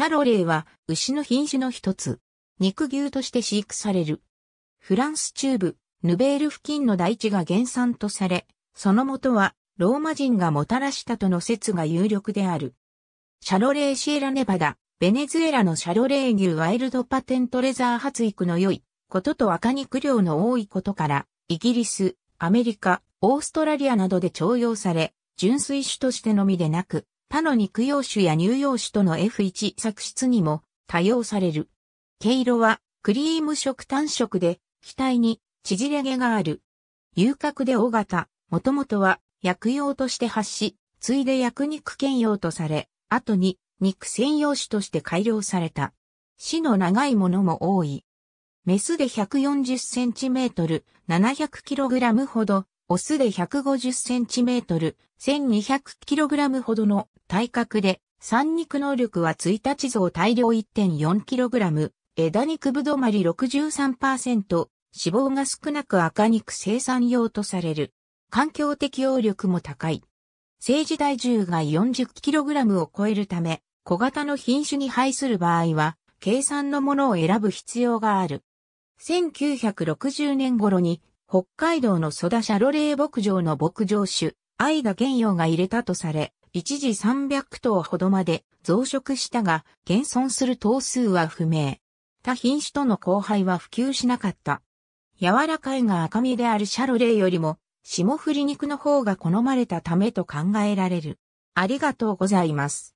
シャロレーは牛の品種の一つ。肉牛として飼育される。フランス中部、ヌベール付近の大地が原産とされ、その元はローマ人がもたらしたとの説が有力である。シャロレーシエラネバダ、ベネズエラのシャロレー牛ワイルドパテントレザー発育の良いことと赤肉量の多いことから、イギリス、アメリカ、オーストラリアなどで徴用され、純粋種としてのみでなく、他の肉用種や乳用種との F1 作出にも多用される。毛色はクリーム色単色で、額に縮れ毛がある。遊郭で大型、もともとは薬用として発し、ついで薬肉兼用とされ、後に肉専用種として改良された。死の長いものも多い。メスで140センチメートル、700キログラムほど、オスで 150cm、1200kg ほどの体格で、三肉能力は1日増大量 1.4kg、枝肉ぶどまり63%、脂肪が少なく赤肉生産用とされる。環境適応力も高い。生児体重が 40kg を超えるため、小型の品種に配する場合は、計算のものを選ぶ必要がある。1960年頃に北海道のソダシャロレー牧場の牧場種、愛が玄洋が入れたとされ、一時300頭ほどまで増殖したが、現存する頭数は不明。他品種との交配は普及しなかった。柔らかいが赤身であるシャロレーよりも、霜降り肉の方が好まれたためと考えられる。ありがとうございます。